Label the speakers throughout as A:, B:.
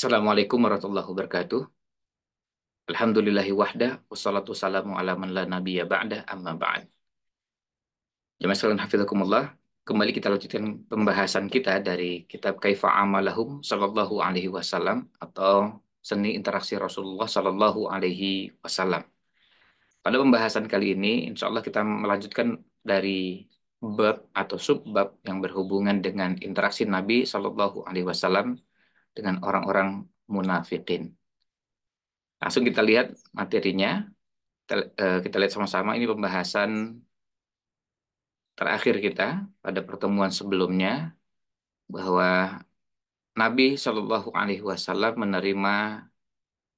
A: Assalamualaikum warahmatullahi wabarakatuh. Alhamdulillahi wahda, wassalatu wassalamu ala man la nabiyya ba'da amma ba'd. Jemaah sekalian hafizakumullah, kembali kita lanjutkan pembahasan kita dari kitab Kaifa Amalahum sallallahu alaihi wasallam atau seni interaksi Rasulullah sallallahu alaihi wasallam. Pada pembahasan kali ini, insya Allah kita melanjutkan dari bab atau subbab yang berhubungan dengan interaksi Nabi Shallallahu Alaihi Wasallam dengan orang-orang munafikin. Langsung kita lihat materinya. Eh, kita, lihat sama-sama ini pembahasan terakhir kita pada pertemuan sebelumnya bahwa Nabi Shallallahu Alaihi Wasallam menerima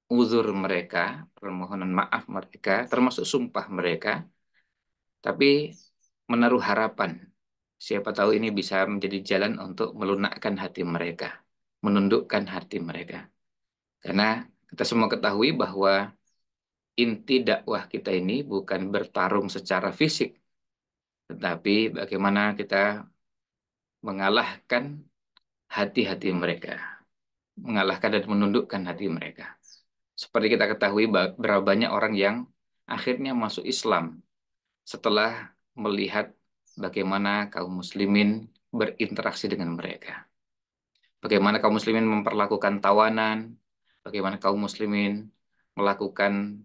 A: uzur mereka, permohonan maaf mereka, termasuk sumpah mereka, tapi menaruh harapan. Siapa tahu ini bisa menjadi jalan untuk melunakkan hati mereka menundukkan hati mereka. Karena kita semua ketahui bahwa inti dakwah kita ini bukan bertarung secara fisik, tetapi bagaimana kita mengalahkan hati-hati mereka, mengalahkan dan menundukkan hati mereka. Seperti kita ketahui, berapa banyak orang yang akhirnya masuk Islam setelah melihat bagaimana kaum muslimin berinteraksi dengan mereka bagaimana kaum muslimin memperlakukan tawanan, bagaimana kaum muslimin melakukan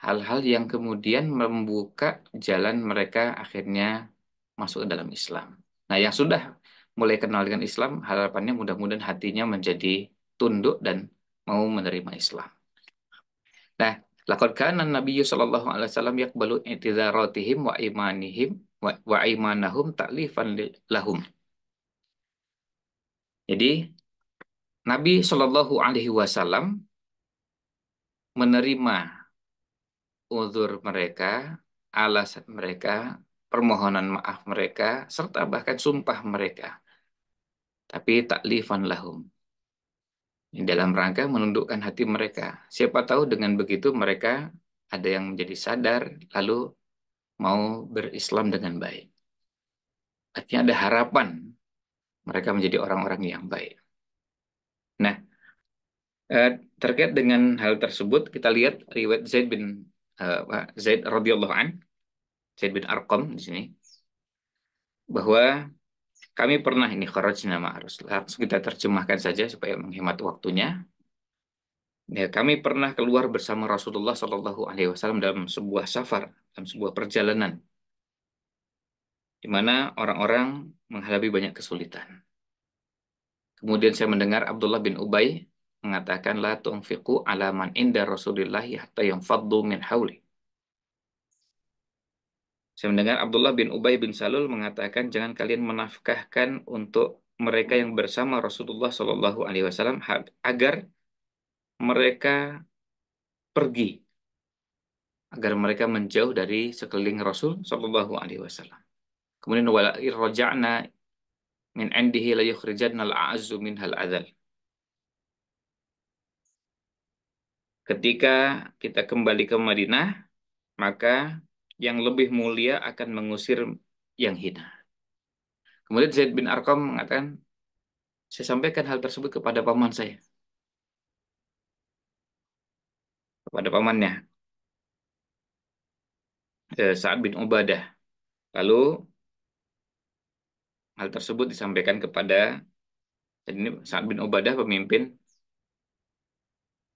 A: hal-hal yang kemudian membuka jalan mereka akhirnya masuk ke dalam Islam. Nah, yang sudah mulai kenal dengan Islam, harapannya mudah-mudahan hatinya menjadi tunduk dan mau menerima Islam. Nah, laqad kana Nabi sallallahu alaihi wasallam yaqbalu i'tizaratihim wa imanihim wa, wa imanahum ta'lifan lahum. Jadi Nabi Shallallahu Alaihi Wasallam menerima uzur mereka, alasan mereka, permohonan maaf mereka, serta bahkan sumpah mereka. Tapi taklifan lahum. Ini dalam rangka menundukkan hati mereka. Siapa tahu dengan begitu mereka ada yang menjadi sadar, lalu mau berislam dengan baik. Artinya ada harapan mereka menjadi orang-orang yang baik. Nah, eh, terkait dengan hal tersebut kita lihat riwayat Zaid bin eh, Zaid radhiyallahu an Zaid bin Arkom di sini bahwa kami pernah ini nama harus langsung kita terjemahkan saja supaya menghemat waktunya. Ya, kami pernah keluar bersama Rasulullah Shallallahu Alaihi Wasallam dalam sebuah safar, dalam sebuah perjalanan di mana orang-orang menghadapi banyak kesulitan. Kemudian saya mendengar Abdullah bin Ubay mengatakan la tunfiqu ala man inda Rasulillah hatta yanfaddu min hauli. Saya mendengar Abdullah bin Ubay bin Salul mengatakan jangan kalian menafkahkan untuk mereka yang bersama Rasulullah Shallallahu alaihi wasallam agar mereka pergi agar mereka menjauh dari sekeliling Rasul Shallallahu alaihi wasallam. Kemudian wala irja'na min indihi la yukhrijanna al-a'zu minhal adzal. Ketika kita kembali ke Madinah, maka yang lebih mulia akan mengusir yang hina. Kemudian Zaid bin Arqam mengatakan, saya sampaikan hal tersebut kepada paman saya. Kepada pamannya. Eh, Sa'ad bin Ubadah. Lalu Hal tersebut disampaikan kepada jadi ini Sa'ad bin Ubadah pemimpin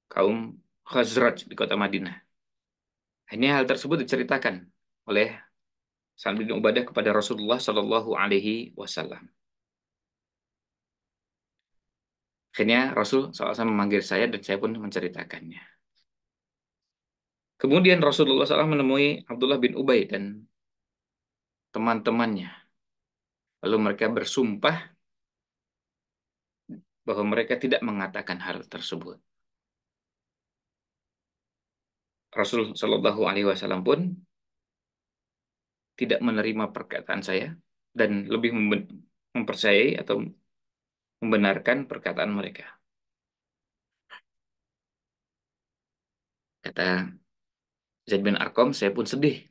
A: kaum Khazraj di kota Madinah. Ini hal tersebut diceritakan oleh Sa'ad bin Ubadah kepada Rasulullah Shallallahu Alaihi Wasallam. Akhirnya Rasul SAW memanggil saya dan saya pun menceritakannya. Kemudian Rasulullah SAW menemui Abdullah bin Ubay dan teman-temannya Lalu mereka bersumpah bahwa mereka tidak mengatakan hal tersebut. Rasul Shallallahu Alaihi Wasallam pun tidak menerima perkataan saya dan lebih mempercayai atau membenarkan perkataan mereka. Kata Zaid bin Arkom, saya pun sedih.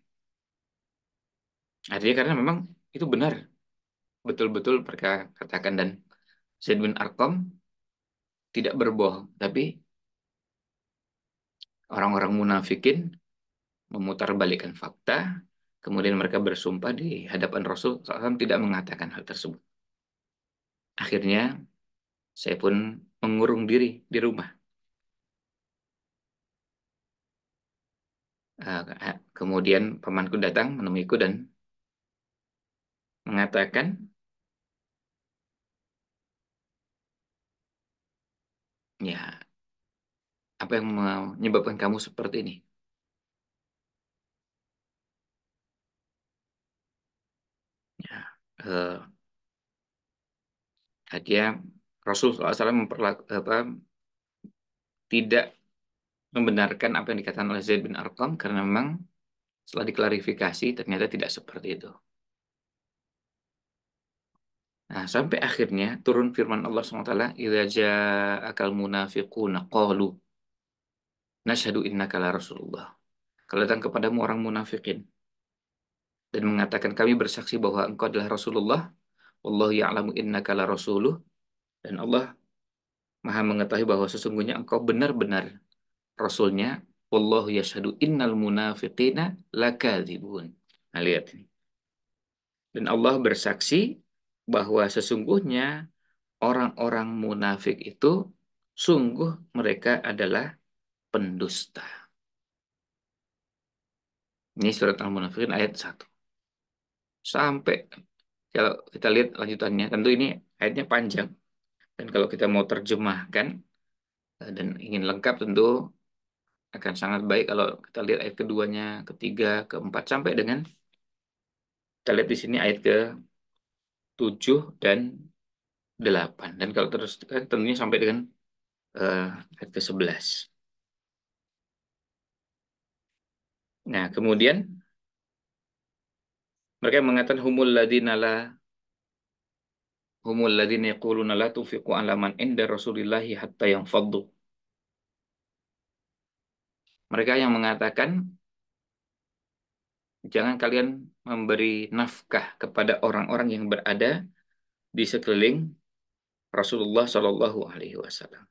A: Artinya karena memang itu benar betul-betul mereka katakan dan Zaid bin Arkom tidak berbohong, tapi orang-orang munafikin memutarbalikkan fakta, kemudian mereka bersumpah di hadapan Rasul SAW tidak mengatakan hal tersebut. Akhirnya saya pun mengurung diri di rumah. Eh, kemudian pamanku datang menemuiku dan mengatakan Ya, apa yang menyebabkan kamu seperti ini? Ya, eh, dia Rasul SAW memperlaku, apa, tidak membenarkan apa yang dikatakan oleh Zaid bin Arqam karena memang setelah diklarifikasi ternyata tidak seperti itu. Nah, sampai akhirnya turun firman Allah SWT, "Idza ja'akal munafiquna qalu nashadu innaka la rasulullah." Kalau datang kepadamu orang munafikin dan mengatakan kami bersaksi bahwa engkau adalah Rasulullah, Allah ya'lamu innaka la rasuluh dan Allah Maha mengetahui bahwa sesungguhnya engkau benar-benar rasulnya. Allah yashadu innal munafiqina lakadzibun. Nah, lihat ini. Dan Allah bersaksi bahwa sesungguhnya orang-orang munafik itu sungguh mereka adalah pendusta. Ini surat al munafik ayat 1. Sampai kalau kita lihat lanjutannya, tentu ini ayatnya panjang. Dan kalau kita mau terjemahkan eh, dan ingin lengkap tentu akan sangat baik kalau kita lihat ayat keduanya, ketiga, keempat sampai dengan kita lihat di sini ayat ke 7, dan 8. Dan kalau terus kan tentunya sampai dengan uh, ke 11. Nah, kemudian mereka mengatakan humul ladina la humul ladina yaquluna la tufiqu ala man inda rasulillahi hatta yang faddu. Mereka yang mengatakan jangan kalian memberi nafkah kepada orang-orang yang berada di sekeliling Rasulullah Shallallahu Alaihi Wasallam.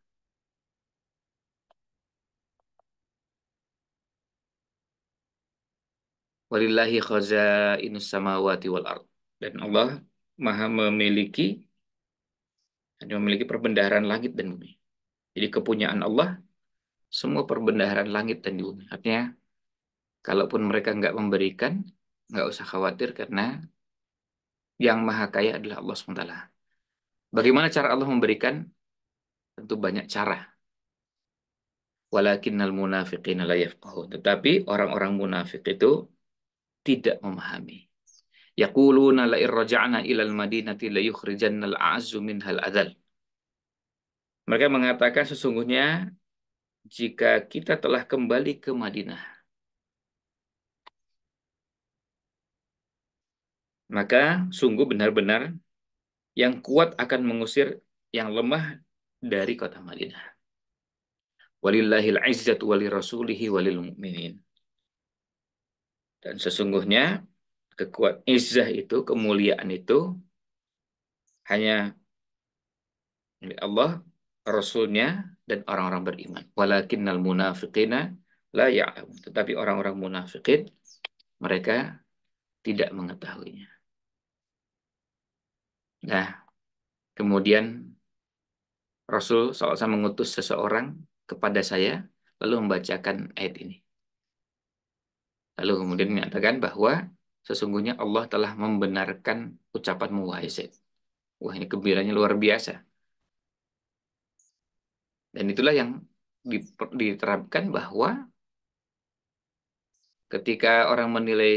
A: Walillahi khazainus samawati wal ard. Dan Allah Maha memiliki dan memiliki perbendaharaan langit dan bumi. Jadi kepunyaan Allah semua perbendaharaan langit dan bumi. Artinya kalaupun mereka nggak memberikan nggak usah khawatir karena yang maha kaya adalah Allah SWT. Bagaimana cara Allah memberikan? Tentu banyak cara. Walakinnal munafiqin la Tetapi orang-orang munafik itu tidak memahami. Yaquluna la irraja'na ilal madinati la yukhrijannal minhal adal. Mereka mengatakan sesungguhnya jika kita telah kembali ke Madinah, Maka sungguh benar-benar yang kuat akan mengusir yang lemah dari kota Madinah. Walillahil izzat wali rasulihi walil mu'minin. Dan sesungguhnya kekuat izzah itu, kemuliaan itu hanya milik Allah, Rasulnya, dan orang-orang beriman. Walakinnal munafiqina la ya'lamun. Tetapi orang-orang munafikin mereka tidak mengetahuinya. Nah, kemudian Rasul SAW mengutus seseorang kepada saya, lalu membacakan ayat ini. Lalu kemudian menyatakan bahwa sesungguhnya Allah telah membenarkan ucapanmu, wahai Zaid. Wah, ini gembiranya luar biasa. Dan itulah yang diterapkan bahwa ketika orang menilai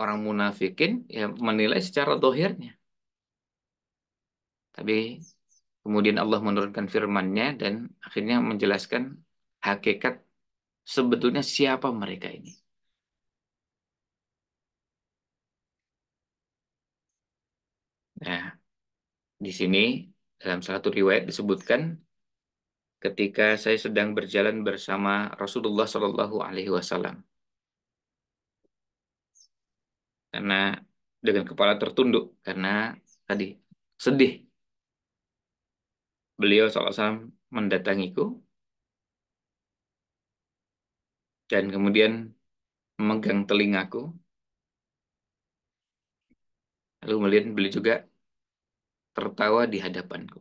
A: orang munafikin, ya menilai secara dohirnya. Tapi kemudian Allah menurunkan firman-Nya dan akhirnya menjelaskan hakikat sebetulnya siapa mereka ini. Nah, di sini dalam satu riwayat disebutkan ketika saya sedang berjalan bersama Rasulullah Shallallahu Alaihi Wasallam. Karena dengan kepala tertunduk karena tadi sedih beliau salah SAW mendatangiku dan kemudian memegang telingaku. Lalu melihat beliau juga tertawa di hadapanku.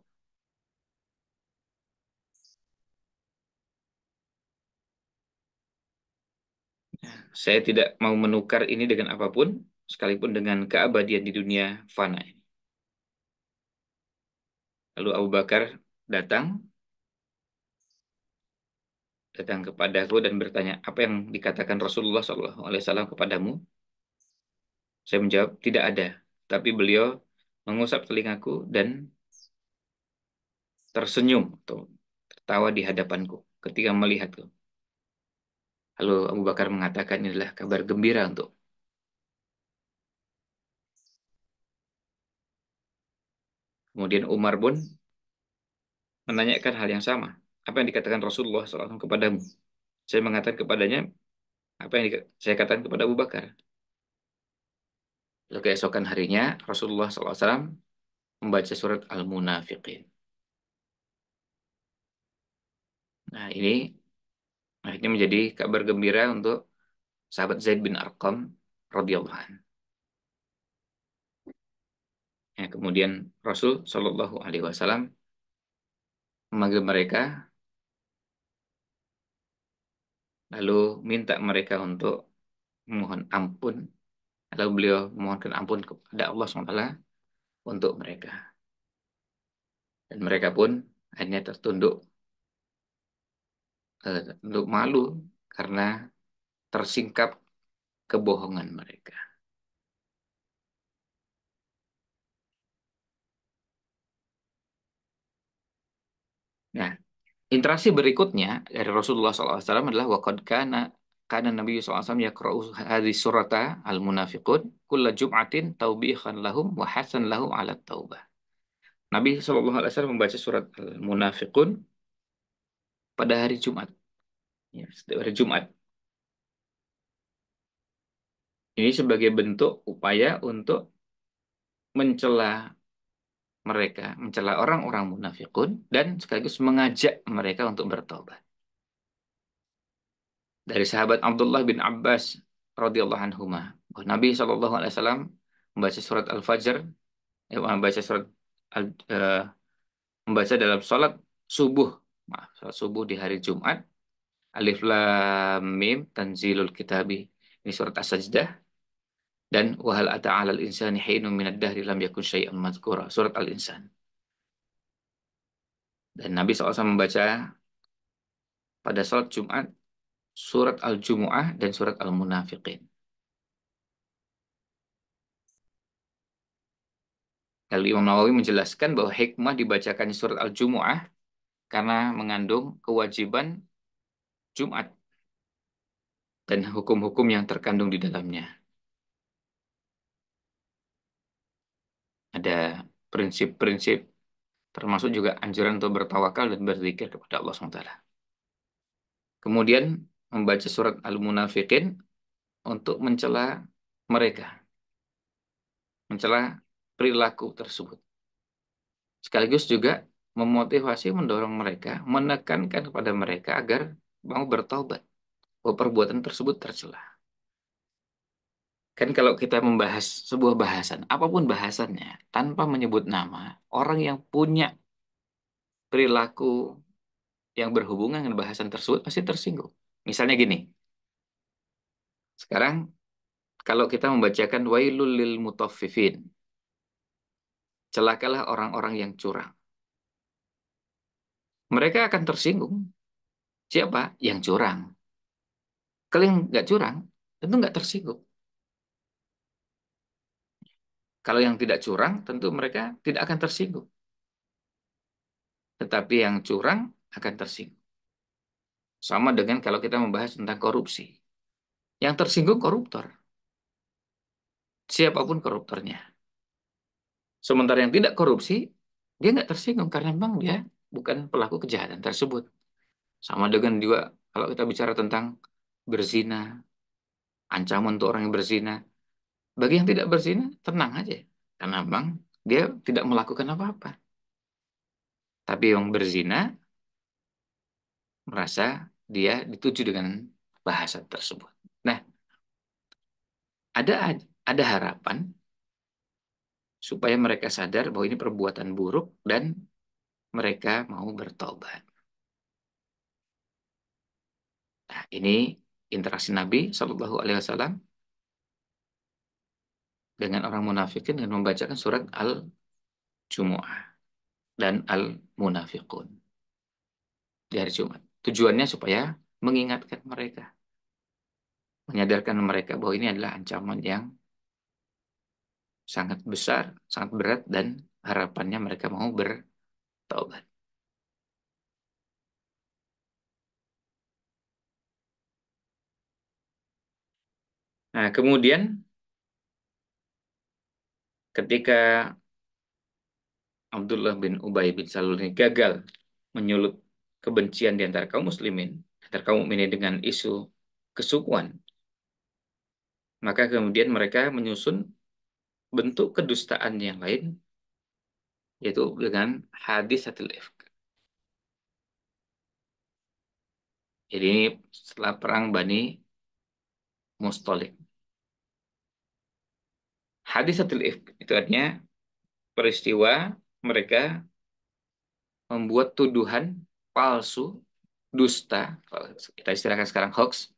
A: Saya tidak mau menukar ini dengan apapun, sekalipun dengan keabadian di dunia fana ini. Lalu Abu Bakar datang datang kepadaku dan bertanya apa yang dikatakan Rasulullah Shallallahu Alaihi Wasallam kepadamu saya menjawab tidak ada tapi beliau mengusap telingaku dan tersenyum atau tertawa di hadapanku ketika melihatku lalu Abu Bakar mengatakan inilah kabar gembira untuk kemudian Umar pun menanyakan hal yang sama. Apa yang dikatakan Rasulullah SAW kepadamu? Saya mengatakan kepadanya, apa yang saya katakan kepada Abu Bakar. Lalu keesokan harinya, Rasulullah SAW membaca surat Al-Munafiqin. Nah, ini akhirnya menjadi kabar gembira untuk sahabat Zaid bin Arqam radhiyallahu Ya, kemudian Rasul Shallallahu alaihi wasallam memanggil mereka, lalu minta mereka untuk memohon ampun. Lalu beliau memohonkan ampun kepada Allah SWT untuk mereka. Dan mereka pun hanya tertunduk eh, untuk malu karena tersingkap kebohongan mereka. Nah, interaksi berikutnya dari Rasulullah SAW adalah waqad kana kana Nabi SAW yaqra'u hadhi surata al-munafiqun kulla jum'atin taubihan lahum wa hasan lahum ala taubah. Nabi SAW membaca surat Al-Munafiqun pada hari Jumat. Ya, setiap hari Jumat. Ini sebagai bentuk upaya untuk mencela mereka, mencela orang-orang munafikun dan sekaligus mengajak mereka untuk bertobat. Dari sahabat Abdullah bin Abbas radhiyallahu anhu bahwa Nabi saw membaca surat Al-Fajr, eh, membaca surat al, eh, membaca dalam sholat subuh, maaf, sholat subuh di hari Jumat. Alif Lam Mim Tanzilul Kitabi. Ini surat As-Sajdah dan wahal ata'ala al-insani hinun minad dahri lam yakun syai'an madhkura surat al-insan dan Nabi SAW membaca pada salat Jumat surat al-jumu'ah dan surat al-munafiqin Lalu Imam Nawawi menjelaskan bahwa hikmah dibacakan surat Al-Jumu'ah karena mengandung kewajiban Jumat dan hukum-hukum yang terkandung di dalamnya. ada prinsip-prinsip termasuk juga anjuran untuk bertawakal dan berzikir kepada Allah SWT. Kemudian membaca surat Al-Munafiqin untuk mencela mereka. Mencela perilaku tersebut. Sekaligus juga memotivasi mendorong mereka, menekankan kepada mereka agar mau bertobat bahwa perbuatan tersebut tercela. Kan kalau kita membahas sebuah bahasan, apapun bahasannya, tanpa menyebut nama, orang yang punya perilaku yang berhubungan dengan bahasan tersebut pasti tersinggung. Misalnya gini, sekarang kalau kita membacakan wailul lil mutaffifin, celakalah orang-orang yang curang. Mereka akan tersinggung. Siapa? Yang curang. Kalian nggak curang, tentu nggak tersinggung. Kalau yang tidak curang, tentu mereka tidak akan tersinggung. Tetapi yang curang akan tersinggung. Sama dengan kalau kita membahas tentang korupsi. Yang tersinggung koruptor. Siapapun koruptornya. Sementara yang tidak korupsi, dia nggak tersinggung karena memang dia bukan pelaku kejahatan tersebut. Sama dengan juga kalau kita bicara tentang berzina, ancaman untuk orang yang berzina, bagi yang tidak berzina, tenang aja. Karena memang dia tidak melakukan apa-apa. Tapi yang berzina merasa dia dituju dengan bahasa tersebut. Nah, ada ada harapan supaya mereka sadar bahwa ini perbuatan buruk dan mereka mau bertobat. Nah, ini interaksi Nabi Shallallahu Alaihi Wasallam dengan orang munafikin dan membacakan surat Al-Jumu'ah dan Al-Munafiqun di hari Jumat. Tujuannya supaya mengingatkan mereka. Menyadarkan mereka bahwa ini adalah ancaman yang sangat besar, sangat berat, dan harapannya mereka mau bertaubat. Nah, kemudian ketika Abdullah bin Ubay bin Salul ini gagal menyulut kebencian di antara kaum muslimin, antara kaum mukminin dengan isu kesukuan, maka kemudian mereka menyusun bentuk kedustaan yang lain yaitu dengan hadis atil ifk. Jadi ini setelah perang Bani Mustolik hadisatul ifk itu artinya peristiwa mereka membuat tuduhan palsu, dusta, kita istilahkan sekarang hoax,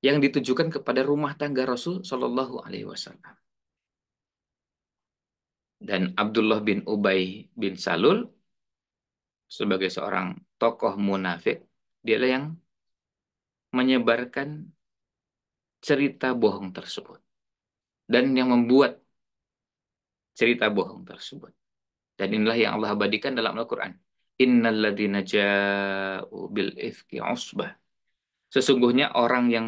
A: yang ditujukan kepada rumah tangga Rasul Shallallahu Alaihi Wasallam. Dan Abdullah bin Ubay bin Salul sebagai seorang tokoh munafik, dialah yang menyebarkan cerita bohong tersebut dan yang membuat cerita bohong tersebut. Dan inilah yang Allah abadikan dalam Al-Quran. ja'u ifki usbah. Sesungguhnya orang yang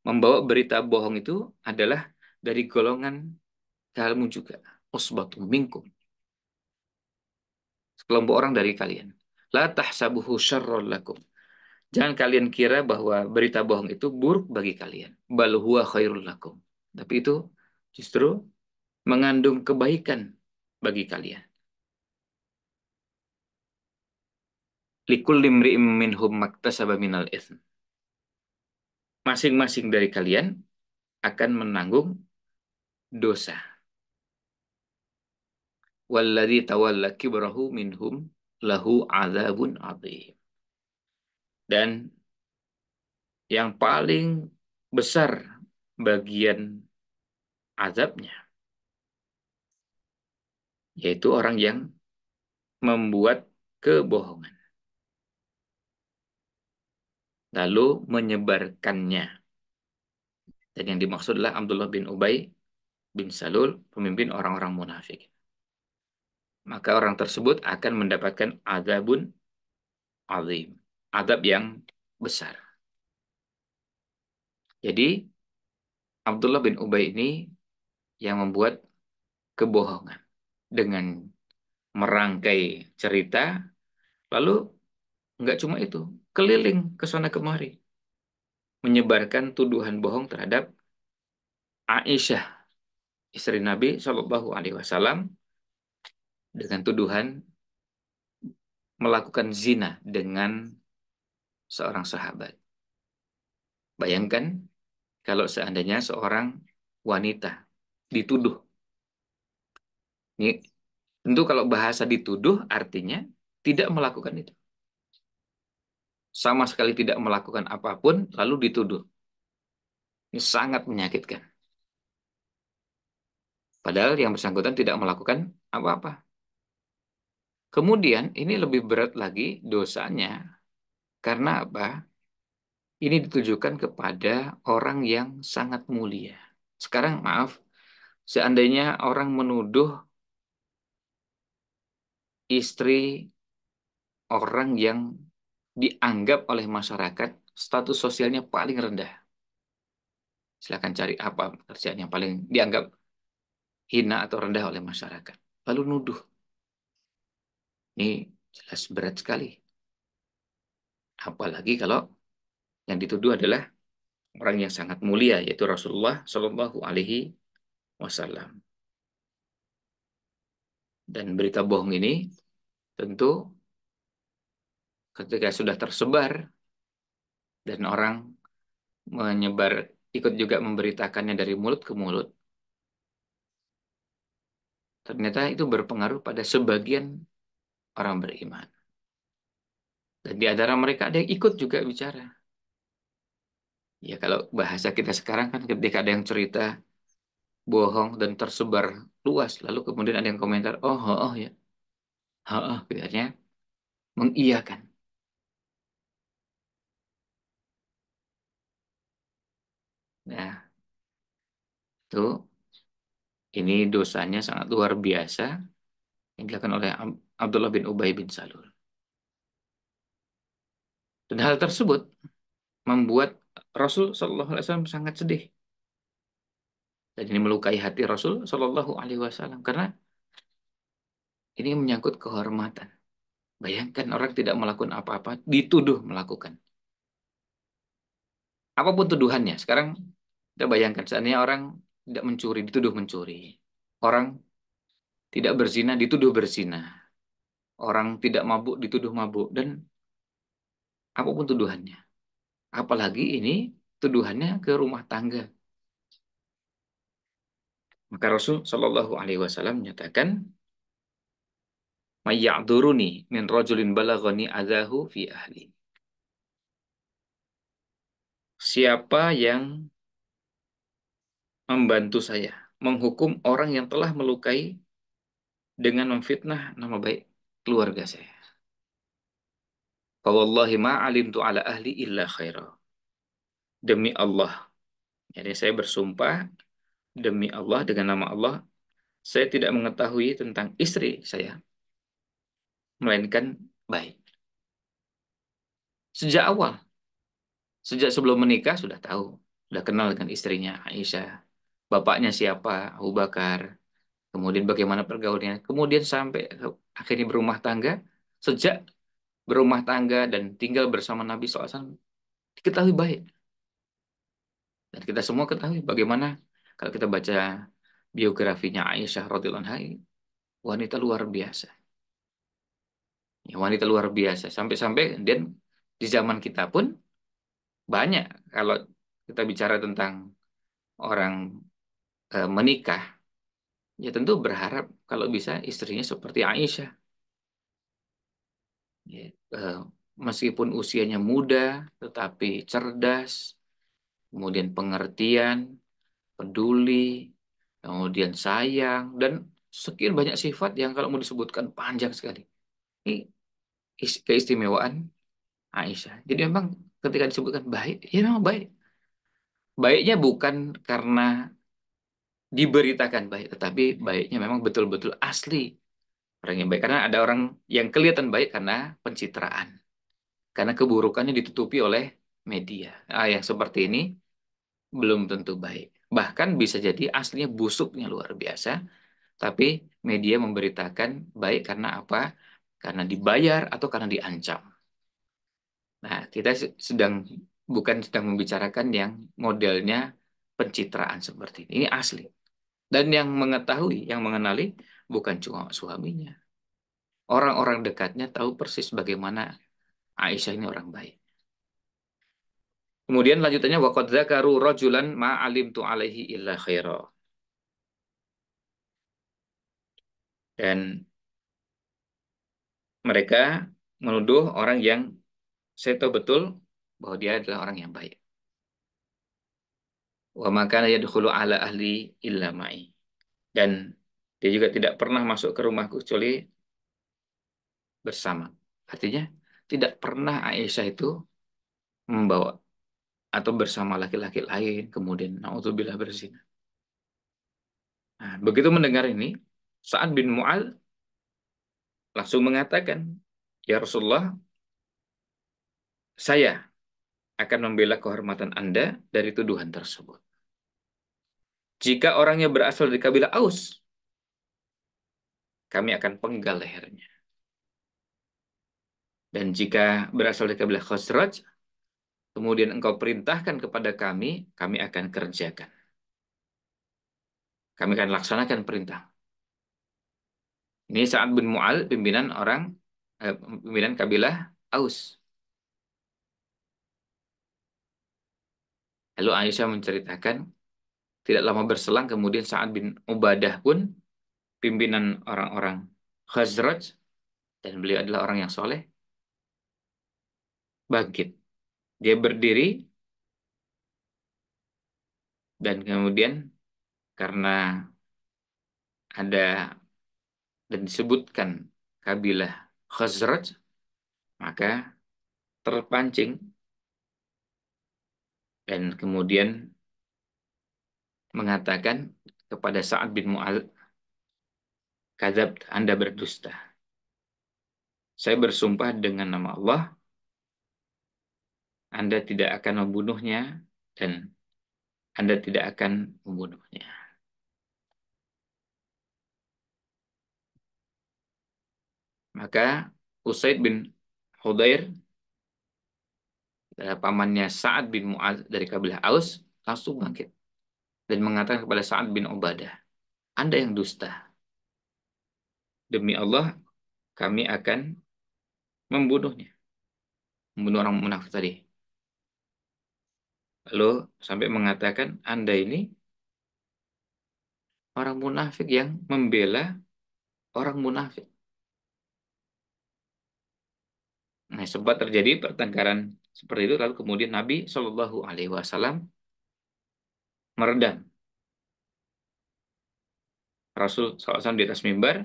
A: membawa berita bohong itu adalah dari golongan kamu juga. Usbatum minkum. Sekelompok orang dari kalian. La tahsabuhu Jangan kalian kira bahwa berita bohong itu buruk bagi kalian. Baluhuwa huwa khairul lakum. Tapi itu justru mengandung kebaikan bagi kalian. Likul imri'im minhum maktasaba minal ithm. Masing-masing dari kalian akan menanggung dosa. Walladhi tawalla kibrahu minhum lahu azabun azim. Dan yang paling besar bagian azabnya yaitu orang yang membuat kebohongan lalu menyebarkannya dan yang dimaksudlah Abdullah bin Ubay bin Salul pemimpin orang-orang munafik maka orang tersebut akan mendapatkan azabun azim adab yang besar. Jadi Abdullah bin Ubay ini yang membuat kebohongan dengan merangkai cerita lalu nggak cuma itu keliling ke sana kemari menyebarkan tuduhan bohong terhadap Aisyah istri Nabi Shallallahu Alaihi Wasallam dengan tuduhan melakukan zina dengan seorang sahabat. Bayangkan kalau seandainya seorang wanita dituduh. Ini tentu kalau bahasa dituduh artinya tidak melakukan itu. Sama sekali tidak melakukan apapun lalu dituduh. Ini sangat menyakitkan. Padahal yang bersangkutan tidak melakukan apa-apa. Kemudian ini lebih berat lagi dosanya karena apa? Ini ditujukan kepada orang yang sangat mulia. Sekarang maaf, seandainya orang menuduh istri orang yang dianggap oleh masyarakat status sosialnya paling rendah. Silahkan cari apa pekerjaan yang paling dianggap hina atau rendah oleh masyarakat. Lalu nuduh. Ini jelas berat sekali. Apalagi kalau yang dituduh adalah orang yang sangat mulia yaitu Rasulullah Shallallahu Alaihi Wasallam. Dan berita bohong ini tentu ketika sudah tersebar dan orang menyebar ikut juga memberitakannya dari mulut ke mulut ternyata itu berpengaruh pada sebagian orang beriman dan di antara mereka ada yang ikut juga bicara. Ya kalau bahasa kita sekarang kan ketika ada yang cerita bohong dan tersebar luas, lalu kemudian ada yang komentar, oh, oh, oh ya, oh, oh, akhirnya mengiyakan. Nah, itu ini dosanya sangat luar biasa yang dilakukan oleh Abdullah bin Ubay bin Salul. Dan hal tersebut membuat Rasul Shallallahu Alaihi Wasallam sangat sedih. Dan ini melukai hati Rasul Shallallahu Alaihi Wasallam karena ini menyangkut kehormatan. Bayangkan orang tidak melakukan apa-apa, dituduh melakukan. Apapun tuduhannya, sekarang kita bayangkan seandainya orang tidak mencuri, dituduh mencuri. Orang tidak berzina, dituduh berzina. Orang tidak mabuk, dituduh mabuk. Dan apapun tuduhannya. Apalagi ini tuduhannya ke rumah tangga. Maka Rasul Shallallahu Alaihi Wasallam menyatakan, "Mayyaduruni min rojulin balagoni adahu fi ahli." Siapa yang membantu saya menghukum orang yang telah melukai dengan memfitnah nama baik keluarga saya. Fawallahi ma'alim tu ala ahli illa khaira. Demi Allah. Jadi saya bersumpah demi Allah dengan nama Allah, saya tidak mengetahui tentang istri saya. Melainkan baik. Sejak awal. Sejak sebelum menikah sudah tahu. Sudah kenal dengan istrinya Aisyah. Bapaknya siapa? Abu Bakar. Kemudian bagaimana pergaulannya. Kemudian sampai akhirnya berumah tangga. Sejak berumah tangga, dan tinggal bersama Nabi SAW diketahui baik. Dan kita semua ketahui bagaimana kalau kita baca biografinya Aisyah radhiyallahu Hai wanita luar biasa. Ya, wanita luar biasa sampai-sampai dan di zaman kita pun banyak kalau kita bicara tentang orang e, menikah ya tentu berharap kalau bisa istrinya seperti Aisyah Gitu. Eh, meskipun usianya muda, tetapi cerdas, kemudian pengertian, peduli, kemudian sayang, dan sekian banyak sifat yang kalau mau disebutkan panjang sekali. Ini keistimewaan Aisyah. Jadi memang ketika disebutkan baik, ya memang baik. Baiknya bukan karena diberitakan baik, tetapi baiknya memang betul-betul asli orang yang baik karena ada orang yang kelihatan baik karena pencitraan karena keburukannya ditutupi oleh media ah, yang seperti ini belum tentu baik bahkan bisa jadi aslinya busuknya luar biasa tapi media memberitakan baik karena apa karena dibayar atau karena diancam nah kita sedang bukan sedang membicarakan yang modelnya pencitraan seperti ini ini asli dan yang mengetahui yang mengenali bukan cuma suaminya. Orang-orang dekatnya tahu persis bagaimana Aisyah ini orang baik. Kemudian lanjutannya wa qad zakaru rajulan ma alimtu alaihi illa khaira. Dan mereka menuduh orang yang saya tahu betul bahwa dia adalah orang yang baik. Wa makana yadkhulu ala ahli illa ma'i. Dan dia juga tidak pernah masuk ke rumahku kecuali bersama. Artinya tidak pernah Aisyah itu membawa atau bersama laki-laki lain kemudian naudzubillah berzina. Nah, begitu mendengar ini, Sa'ad bin Mu'al langsung mengatakan, "Ya Rasulullah, saya akan membela kehormatan Anda dari tuduhan tersebut." Jika orangnya berasal dari kabilah Aus, kami akan penggal lehernya. Dan jika berasal dari kabilah Khosroj, kemudian engkau perintahkan kepada kami, kami akan kerjakan. Kami akan laksanakan perintah. Ini saat bin Mu'al, pimpinan orang, eh, pimpinan kabilah Aus. Lalu Aisyah menceritakan, tidak lama berselang kemudian saat bin Ubadah pun pimpinan orang-orang Khazraj dan beliau adalah orang yang soleh bangkit dia berdiri dan kemudian karena ada dan disebutkan kabilah Khazraj maka terpancing dan kemudian mengatakan kepada Sa'ad bin Mu'ad Kazab, Anda berdusta. Saya bersumpah dengan nama Allah, Anda tidak akan membunuhnya dan Anda tidak akan membunuhnya. Maka Usaid bin Hudair eh, pamannya Sa'ad bin Mu'ad dari kabilah Aus langsung bangkit dan mengatakan kepada Sa'ad bin Ubadah, Anda yang dusta demi Allah kami akan membunuhnya. Membunuh orang munafik tadi. Lalu sampai mengatakan Anda ini orang munafik yang membela orang munafik. Nah, sempat terjadi pertengkaran seperti itu lalu kemudian Nabi Shallallahu alaihi wasallam meredam Rasul SAW di atas mimbar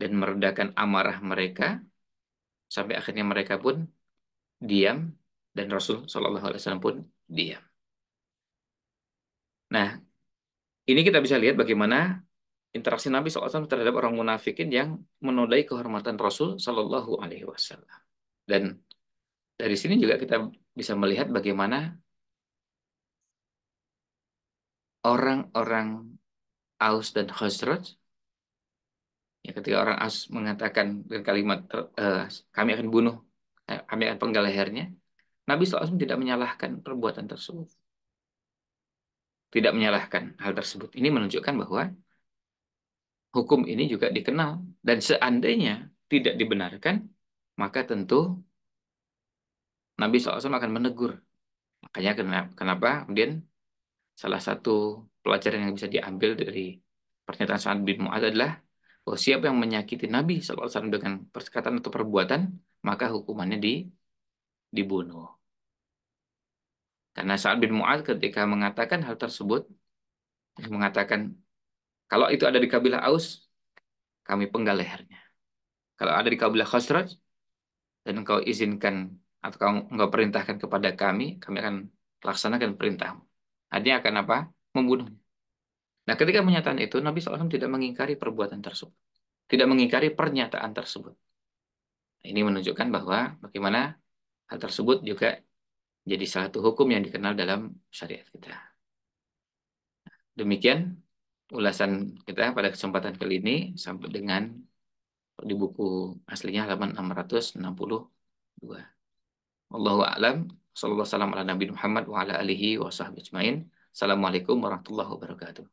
A: dan meredakan amarah mereka sampai akhirnya mereka pun diam dan Rasul Shallallahu Alaihi Wasallam pun diam. Nah, ini kita bisa lihat bagaimana interaksi Nabi SAW terhadap orang munafikin yang menodai kehormatan Rasul Shallallahu Alaihi Wasallam. Dan dari sini juga kita bisa melihat bagaimana orang-orang Aus dan Khazraj Ya, ketika orang as mengatakan dengan kalimat eh, kami akan bunuh, eh, kami akan penggal lehernya, Nabi SAW tidak menyalahkan perbuatan tersebut. Tidak menyalahkan hal tersebut. Ini menunjukkan bahwa hukum ini juga dikenal. Dan seandainya tidak dibenarkan, maka tentu Nabi SAW akan menegur. Makanya kenapa, kenapa kemudian salah satu pelajaran yang bisa diambil dari pernyataan Sa'ad bin Mu'ad adalah Oh, siapa yang menyakiti Nabi SAW dengan perkataan atau perbuatan, maka hukumannya di dibunuh. Karena Sa'ad bin Mu'ad ketika mengatakan hal tersebut, mengatakan, kalau itu ada di kabilah Aus, kami penggal lehernya. Kalau ada di kabilah Khosraj, dan engkau izinkan atau kau engkau perintahkan kepada kami, kami akan laksanakan perintahmu. Artinya akan apa? Membunuh. Nah, ketika pernyataan itu, Nabi SAW tidak mengingkari perbuatan tersebut. Tidak mengingkari pernyataan tersebut. Nah, ini menunjukkan bahwa bagaimana hal tersebut juga jadi salah satu hukum yang dikenal dalam syariat kita. Demikian ulasan kita pada kesempatan kali ini sampai dengan di buku aslinya halaman 662. Allahu a'lam. Sallallahu alaihi wasallam ala Nabi Muhammad wa ala alihi wa sahbihi ajmain. Assalamualaikum warahmatullahi wabarakatuh.